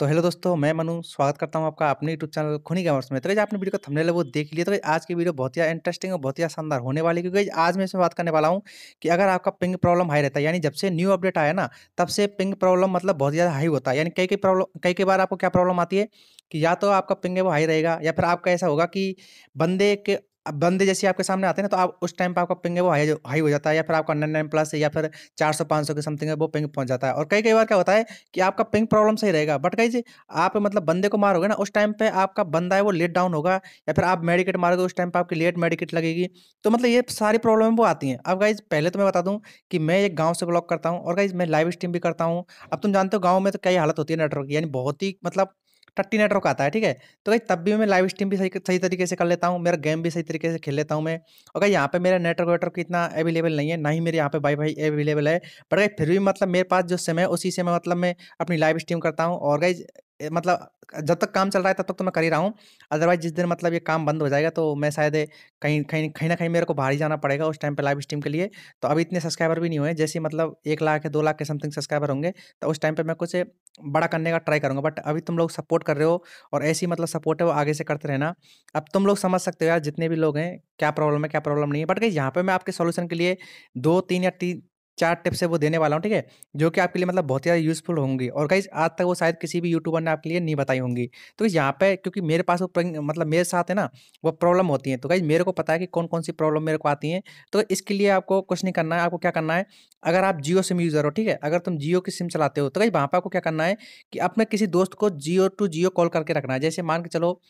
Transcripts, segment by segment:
तो हेलो दोस्तों मैं मनु स्वागत करता हूं आपका अपने यूट्यूब चैनल खुनी गैमर्स में तो गाइस आपने वीडियो का थंबनेल वो देख लिया तो आज की वीडियो बहुत ही इंटरेस्टिंग और बहुत ही शानदार होने वाली क्योंकि आज मैं इसमें बात करने वाला हूं कि अगर आपका पिंग प्रॉब्लम हाई रहता है यानी जब से न्यू अपडेट आया ना तब से पिंग प्रॉब्लम मतलब बहुत ज़्यादा हाई होता है यानी कई कई प्रॉब्लम कई कई बार आपको क्या प्रॉब्लम आती है कि या तो आपका पिंग है वो हाई रहेगा या फिर आपका ऐसा होगा कि बंदे के बंदे जैसे आपके सामने आते हैं ना तो आप उस टाइम पर आपका पिंग है वो हाई हाई हो जाता है या फिर आपका नाइन नाइन प्लस या फिर चार सौ पाँच सौ के समथिंग है वो पिंग पहुंच जाता है और कई कई बार क्या होता है कि आपका पिंग प्रॉब्लम सही रहेगा बट कहीं आप मतलब बंदे को मारोगे ना उस टाइम पर आपका बंदा है वो लेट डाउन होगा या फिर आप मेडिकेट मारोगे उस टाइम पर आपकी लेट मेडिकेट लगेगी तो मतलब ये सारी प्रॉब्लम वो आती हैं अब गाइज पहले तो मैं बता दूँ कि मैं एक गाँव से ब्लॉक करता हूँ और गाइज मैं लाइव स्ट्रीम भी करता हूँ अब तुम जानते हो गाँव में तो कई हालत होती है नेटवर्क यानी बहुत ही मतलब टट्टी नेटवर्क आता है ठीक है तो भाई तब भी मैं लाइव स्ट्रीम भी सही सही तरीके से कर लेता हूँ मेरा गेम भी सही तरीके से खेल लेता हूँ मैं और भाई यहाँ पे मेरा नेटवर्क वेटवर्क इतना अवेलेबल नहीं है ना ही मेरे यहाँ पे वाई फाई अवेलेबल है बट भाई फिर भी मतलब मेरे पास जो समय उसी से मैं मतलब मैं अपनी लाइव स्ट्रीम करता हूँ और भाई मतलब जब तक काम चल रहा है तब तक तो मैं कर ही रहा हूँ अदरवाइज जिस दिन मतलब ये काम बंद हो जाएगा तो मैं शायद कहीं कहीं कहीं ना कहीं मेरे को बाहर ही जाना पड़ेगा उस टाइम पे लाइव स्ट्रीम के लिए तो अभी इतने सब्सक्राइबर भी नहीं हुए जैसे मतलब एक लाख या दो लाख के समथिंग सब्सक्राइबर होंगे तो उस टाइम पे मैं कुछ बड़ा करने का ट्राई करूँगा बट अभी तुम लोग सपोर्ट कर रहे हो और ऐसी मतलब सपोर्ट है वो आगे से करते रहना अब तुम लोग समझ सकते हो यार जितने भी लोग हैं क्या प्रॉब्लम है क्या प्रॉब्लम नहीं है बट कहीं यहाँ पे मैं आपके सॉल्यूशन के लिए दो तीन या तीन चार टिप्स है वो देने वाला हूँ ठीक है जो कि आपके लिए मतलब बहुत ज़्यादा यूजफुल होंगी और कहीं आज तक वो शायद किसी भी यूट्यूबर ने आपके लिए नहीं बताई होंगी तो यहाँ पे क्योंकि मेरे पास वो मतलब मेरे साथ है ना वो प्रॉब्लम होती है तो कहीं मेरे को पता है कि कौन कौन सी प्रॉब्लम मेरे को आती है तो इसके लिए आपको कुछ नहीं करना है आपको क्या करना है अगर आप जियो सिम यूज़र हो ठीक है अगर तुम जियो की सिम चलाते हो तो कहीं वहाँ पर आपको क्या करना है कि अपने किसी दोस्त को जियो टू जियो कॉल करके रखना है जैसे मान के चलो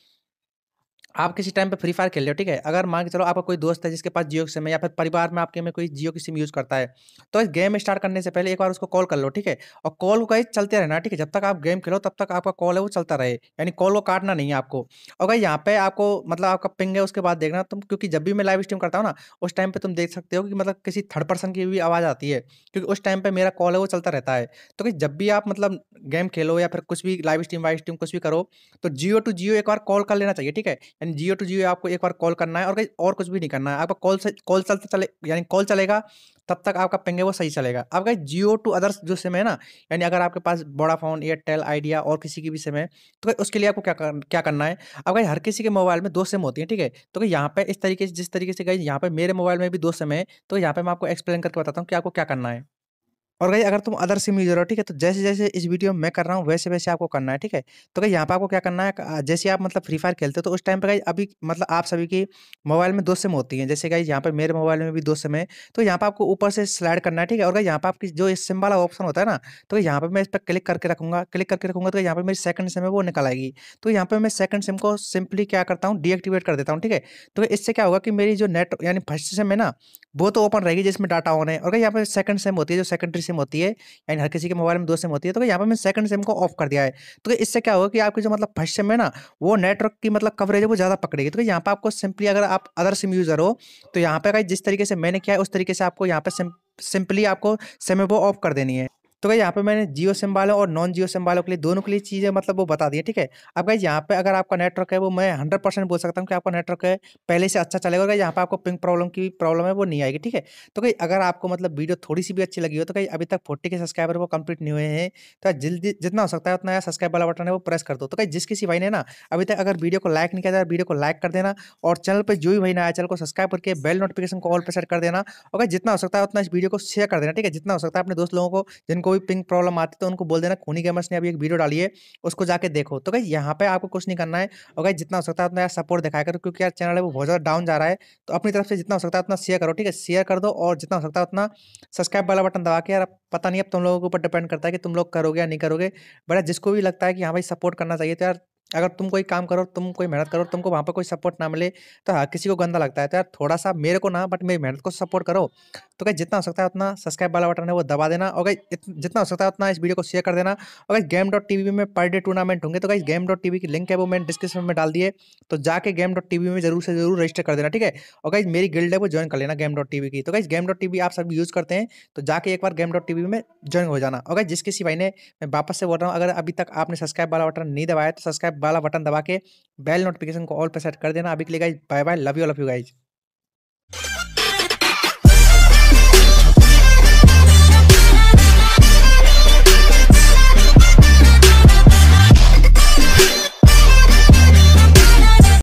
आप किसी टाइम पे फ्री फायर खेल रहे हो ठीक है अगर मान के चलो आपका कोई दोस्त है जिसके पास जियो की सिम है या फिर परिवार में आपके में कोई जियो की सिम यूज़ करता है तो इस गेम स्टार्ट करने से पहले एक बार उसको कॉल कर लो ठीक है और कॉल को कहीं चलते रहना ठीक है जब तक आप गेम खेलो तब तक आपका कॉल है वो चलता रहे यानी कॉल को काटना नहीं है आपको अगर यहाँ पे आपको मतलब आपका पिंग है उसके बाद देखना तुम क्योंकि जब भी मैं लाइव स्ट्रीम करता हूँ ना उस टाइम पर तुम देख सकते हो कि मतलब किसी थर्ड पर्सन की भी आवाज़ आती है क्योंकि उस टाइम पर मेरा कॉल है वो चलता रहता है तो कि जब भी आप मतलब गेम खेलो या फिर कुछ भी लाइव स्ट्रीम वाइव स्ट्रीम कुछ भी करो तो जियो टू जियो एक बार कॉल कर लेना चाहिए ठीक है यानी जियो टू जियो आपको एक बार कॉल करना है और कहीं और कुछ भी नहीं करना है आपका कॉल से कॉल चलते चले यानी कॉल चलेगा तब तक आपका पेंगे वो सही चलेगा अब कहीं जियो टू अदर्स जो सिम है ना यानी अगर आपके पास वोडाफोन एयरटेल आइडिया और किसी की भी सिम है तो उसके लिए आपको क्या कर, क्या करना है अब कहीं हर किसी के मोबाइल में दो सिम होती है ठीक है तो यहाँ पर इस तरीके से जिस तरीके से गई यहाँ पर मेरे मोबाइल में भी दो सिम है तो यहाँ पर मैं आपको एक्सप्लेन करके बताता हूँ कि आपको क्या करना है और गई अगर तुम अदर सिम यूजर हो ठीक है तो जैसे जैसे इस वीडियो में मैं कर रहा हूँ वैसे वैसे आपको करना है ठीक है तो गई यहाँ पर आपको क्या करना है जैसे आप मतलब फ्री फायर खेलते हो तो उस टाइम पर गई अभी मतलब आप सभी की मोबाइल में दो सिम होती हैं जैसे गई यहाँ पर मेरे मोबाइल में भी दो सिम है तो यहाँ पर आपको ऊपर से स्लाइड करना है ठीक है और गई यहाँ पर आपकी जो सिम वाला ऑप्शन होता है ना तो यहाँ पर मैं इस पर क्लिक करके रखूँगा क्लिक करके रखूँगा तो यहाँ पर मेरी सेकंड सिम है वो निकल आएगी तो यहाँ पर मैं सेकंड सिम को सिंपली क्या करता हूँ डीएक्टिवेट कर देता हूँ ठीक है तो इससे क्या होगा कि मेरी जो नेट यानी फर्स्ट सिम है ना वो तो ओपन रहेगी जिसमें डाटा ऑन है और यहाँ पर सेकंड सिम होती है जो सेकंडरी सिम होती है यानी हर किसी के मोबाइल में दो सिम होती है तो यहाँ पर मैं सेकंड सिम को ऑफ कर दिया है तो इससे क्या होगा कि आपकी जो मतलब फर्स्ट सिम है ना वो नेटवर्क की मतलब कवरेज है वो ज़्यादा पकड़ेगी तो यहाँ पर आपको सिंपली अगर आप अदर सिम यूज़र हो तो यहाँ पर जिस तरीके से मैंने किया है उस तरीके से आपको यहाँ पर सिंपली आपको सिम वो ऑफ कर देनी है तो गाइज यहाँ पे मैंने जियो सिम वालों और नॉन जियो सिम वालों के लिए दोनों के लिए चीज़ें मतलब वो बता दी ठीक है अब गाइज यहाँ पे अगर आपका नेटवर्क है वो मैं हंड्रेड परसेंट बोल सकता हूँ कि आपका नेटवर्क है पहले से अच्छा चलेगा अगर यहाँ पे आपको पिंक प्रॉब्लम की प्रॉब्लम है वो नहीं आएगी ठीक है तो कहीं अगर आपको मतलब वीडियो थोड़ी सी भी अच्छी लगी हो तो कहीं अभी तक फोर्टी के सब्सक्राइबर वो कंप्लीट नहीं हुए हैं तो जल्दी जितना हो सकता है उतना सब्सक्राइब वाला बटन है वो प्रेस कर दो तो कहीं जिस किसी भाई ने ना अभी तक अगर वीडियो को लाइक नहीं किया जाए वीडियो को लाइक कर देना और चैनल पर जो भी भाई ना चैनल को सब्सक्राइब करके बेल नोटिफिकेशन को ऑल पर सेट कर देना और जितना हो सकता है उतना इस वीडियो को शेयर कर देना ठीक है जितना हो सकता है अपने दोस्त लोगों को जिनको को भी पिंक प्रॉब्लम आती है तो उनको बोल देना खूनी गेमर्स ने अभी एक वीडियो डाली है उसको जाके देखो तो भाई यहाँ पे आपको कुछ नहीं करना है और भाई जितना हो सकता है उतना यार सपोर्ट दिखाया करो क्योंकि यार चैनल है वो बहुत ज़्यादा डाउन जा रहा है तो अपनी तरफ से जितना हो सकता है उतना शेयर करो ठीक है शेयर कर दो और जितना हो सकता है उतना सब्सक्राइब वाला बटन दबा के यार पता नहीं अब तुम लोगों के ऊपर डिपेंड करता है कि तुम लोग करोगे या नहीं करोगे बट जिसको भी लगता है कि हाँ भाई सपोर्ट करना चाहिए तो यार अगर तुम कोई काम करो तुम कोई मेहनत करो तुमको वहाँ पर कोई सपोर्ट ना मिले तो हर हाँ, किसी को गंदा लगता है तो यार थोड़ा सा मेरे को ना बट मेरी मेहनत को सपोर्ट करो तो कहीं जितना हो सकता है उतना सब्सक्राइब वाला बटन है वो दबा देना और कहीं जितना हो सकता है उतना इस वीडियो को शेयर कर देना और कहीं गेम डॉट टी में पर डे टूर्नामेंट होंगे तो कहीं गेम डॉट टी की लिंक है वो मैंने डिस्क्रिप्शन में डाल दिए तो जाके गेम डॉट टी में जरूर से जरूर रजिस्टर कर देना ठीक है और कहीं मेरी गिल्ड है वो ज्वाइन कर लेना गेम डॉट टी की तो कहीं गेम डॉट टी आप सब यूज़ करते हैं तो जाके एक बार गेम डॉट टी में ज्वाइन हो जाना और कहीं जिस किसी भाई ने मैं वापस से बोल रहा हूँ अगर अभी तक आपने सब्सक्राइब वाला बटन नहीं दबाया तो सब्सक्राइब वाला बटन दबा के बेल नोटिफिकेशन को ऑल पर सेट कर देना अभी के लिए guys bye bye love you love you guys